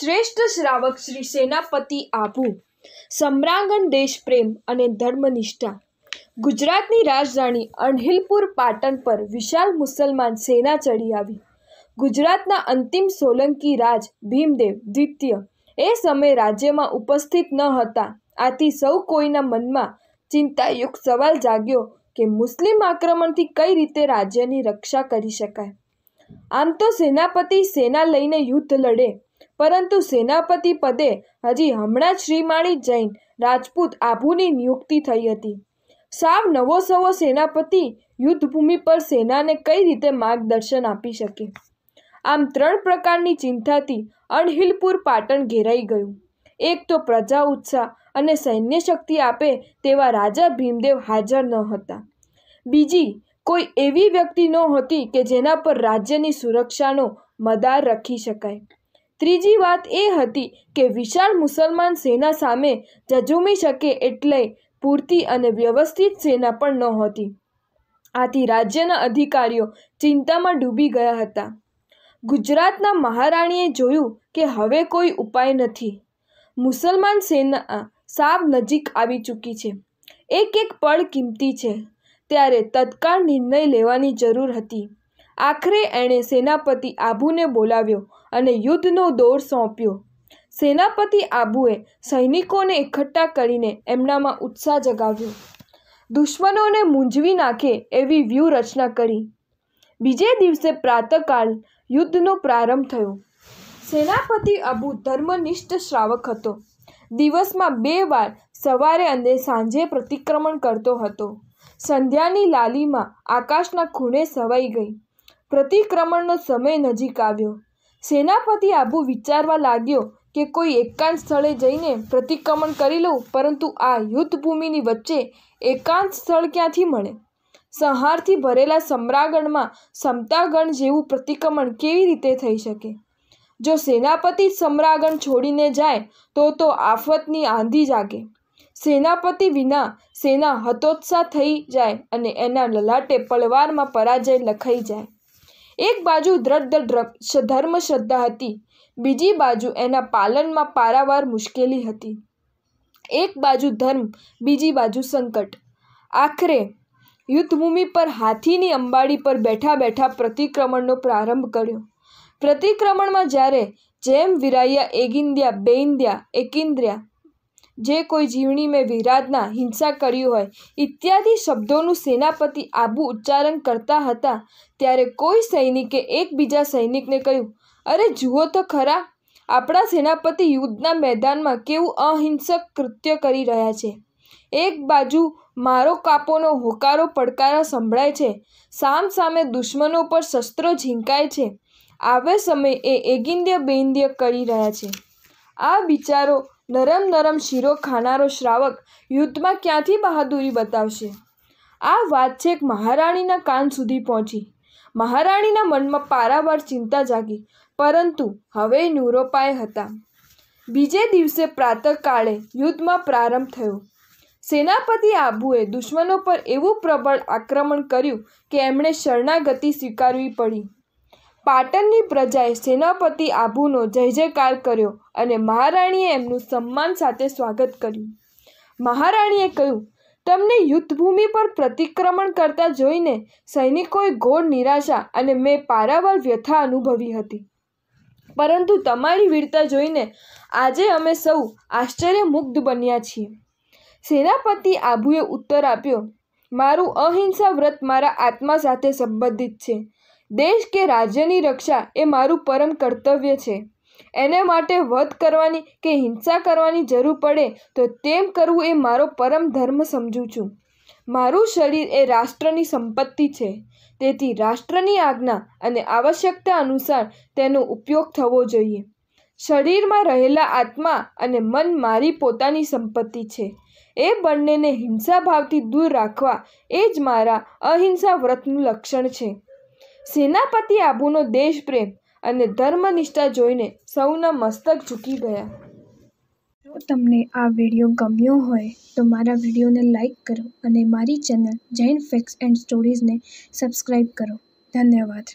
શ્રેષ્ઠ શ્રાવક શ્રી સેનાપતિ આભુ સમ્રાંગન દેશપ્રેમ અને ધર્મનિષ્ઠા ગુજરાતની રાજધાની અણહિલપુર પાટણ પર વિશાલ મુસલમાન સેના ચડી આવી ગુજરાતના અંતિમ સોલંકી રાજ ભીમદેવ દ્વિતીય એ સમયે રાજ્યમાં ઉપસ્થિત ન હતા આથી સૌ કોઈના મનમાં ચિંતાયુક્ત સવાલ જાગ્યો કે મુસ્લિમ આક્રમણથી કઈ રીતે રાજ્યની રક્ષા કરી શકાય આમ તો સેનાપતિ સેના લઈને યુદ્ધ લડે પરંતુ સેનાપતિ પદે હજી હમણાં શ્રીમાળી જૈન રાજપૂત આભુની નિયુક્તિ થઈ હતી સાવ નવો સવો સેનાપતિ યુદ્ધભૂમિ પર સેનાને કઈ રીતે માર્ગદર્શન આપી શકે આમ ત્રણ પ્રકારની ચિંતાથી અણહિલપુર પાટણ ઘેરાઈ ગયું એક તો પ્રજા ઉત્સાહ અને સૈન્ય શક્તિ આપે તેવા રાજા ભીમદેવ હાજર ન હતા બીજી કોઈ એવી વ્યક્તિ નહોતી કે જેના પર રાજ્યની સુરક્ષાનો મદાર રાખી શકાય ત્રીજી વાત એ હતી કે વિશાળ મુસલમાન સેના સામે ઝઝૂમી શકે એટલે પૂરતી અને વ્યવસ્થિત સેના પણ નહોતી આથી રાજ્યના અધિકારીઓ ચિંતામાં ડૂબી ગયા હતા ગુજરાતના મહારાણીએ જોયું કે હવે કોઈ ઉપાય નથી મુસલમાન સેના સાવ નજીક આવી ચૂકી છે એક એક પળ કિંમતી છે ત્યારે તત્કાળ નિર્ણય લેવાની જરૂર હતી આખરે એણે સેનાપતિ આબુને બોલાવ્યો અને યુદ્ધનો દોર સોંપ્યો સેનાપતિ આબુએ સૈનિકોને એકઠા કરીને એમનામાં ઉત્સાહ જગાવ્યો દુશ્મનોને મૂંઝવી નાખે એવી વ્યૂહરચના કરી બીજે દિવસે પ્રાતકાળ યુદ્ધનો પ્રારંભ થયો સેનાપતિ અબુ ધર્મનિષ્ઠ શ્રાવક હતો દિવસમાં બે વાર સવારે અને સાંજે પ્રતિક્રમણ કરતો હતો સંધ્યાની લાલીમાં આકાશના ખૂણે સવાઈ ગઈ પ્રતિક્રમણનો સમય નજીક આવ્યો સેનાપતિ આબુ વિચારવા લાગ્યો કે કોઈ એકાંત સ્થળે જઈને પ્રતિક્રમણ કરી લઉં પરંતુ આ યુદ્ધભૂમિની વચ્ચે એકાંત સ્થળ ક્યાંથી મળે સંહારથી ભરેલા સમ્રાગણમાં સમતાગણ જેવું પ્રતિક્રમણ કેવી રીતે થઈ શકે જો સેનાપતિ સમ્રાગણ છોડીને જાય તો તો આફતની આંધી જાગે સેનાપતિ વિના સેના હતોત્સાહ થઈ જાય અને એના લલાટે પલવારમાં પરાજય લખાઈ જાય એક બાજુ દ્રઢ દ્રઢ ધર્મ શ્રદ્ધા હતી બીજી બાજુ એના પાલનમાં પારાવાર મુશ્કેલી હતી એક બાજુ ધર્મ બીજી બાજુ સંકટ આખરે યુદ્ધભૂમિ પર હાથીની અંબાડી પર બેઠા બેઠા પ્રતિક્રમણનો પ્રારંભ કર્યો પ્રતિક્રમણમાં જ્યારે જેમ વિરાયા એગિંદ્યા બેઇન્દ્યા એકિન્દ્રિયા જે કોઈ જીવણી મેં વિરાધના હિંસા કર્યું હોય ઇત્યાદિ શબ્દોનું સેનાપતિ આબુ ઉચ્ચારણ કરતા હતા ત્યારે કોઈ સૈનિકે એકબીજા સૈનિકને કહ્યું અરે જુઓ તો ખરા આપણા સેનાપતિ યુદ્ધના મેદાનમાં કેવું અહિંસક કૃત્ય કરી રહ્યા છે એક બાજુ મારો કાપોનો હોકારો પડકારા સંભળાય છે સામ સામે દુશ્મનો પર શસ્ત્રો ઝીંકાય છે આવે સમયે એ એગિંદ્ય બેઇંદ્ય કરી રહ્યા છે આ વિચારો નરમ નરમ શીરો ખાનારો શ્રાવક યુદ્ધમાં ક્યાંથી બહાદુરી બતાવશે આ વાત છેક મહારાણીના કાન સુધી પહોંચી મહારાણીના મનમાં પારાવાર ચિંતા જાગી પરંતુ હવે નુરોપાય હતા બીજે દિવસે પ્રાતકાળે યુદ્ધમાં પ્રારંભ થયો સેનાપતિ આબુએ દુશ્મનો પર એવું પ્રબળ આક્રમણ કર્યું કે એમણે શરણાગતિ સ્વીકારવી પડી પાટણની પ્રજાએ સેનાપતિ આભુનો જય જયકાર કર્યો અને મહારાણીએ એમનું સન્માન સાથે સ્વાગત કર્યું મહારાણીએ કહ્યું તમને યુદ્ધભૂમિ પર પ્રતિક્રમણ કરતા જોઈને સૈનિકોએ ઘોર નિરાશા અને મેં પારાવાર વ્યથા અનુભવી હતી પરંતુ તમારી વીરતા જોઈને આજે અમે સૌ આશ્ચર્યમુગ્ધ બન્યા છીએ સેનાપતિ આભુએ ઉત્તર આપ્યો મારું અહિંસા વ્રત મારા આત્મા સાથે સંબંધિત છે દેશ કે રાજ્યની રક્ષા એ મારું પરમ કર્તવ્ય છે એને માટે વધ કરવાની કે હિંસા કરવાની જરૂર પડે તો તેમ કરવું એ મારો પરમ ધર્મ સમજું છું મારું શરીર એ રાષ્ટ્રની સંપત્તિ છે તેથી રાષ્ટ્રની આજ્ઞા અને આવશ્યકતા અનુસાર તેનો ઉપયોગ થવો જોઈએ શરીરમાં રહેલા આત્મા અને મન મારી પોતાની સંપત્તિ છે એ બંનેને હિંસાભાવથી દૂર રાખવા એ જ મારા અહિંસા વ્રતનું લક્ષણ છે સેનાપતિ આબુનો દેશપ્રેમ અને ધર્મનિષ્ઠા જોઈને સૌના મસ્તક ઝૂકી ગયા જો તમને આ વિડીયો ગમ્યો હોય તો મારા વિડીયોને લાઈક કરો અને મારી ચેનલ જૈન ફેક્સ એન્ડ સ્ટોરીઝને સબસ્ક્રાઈબ કરો ધન્યવાદ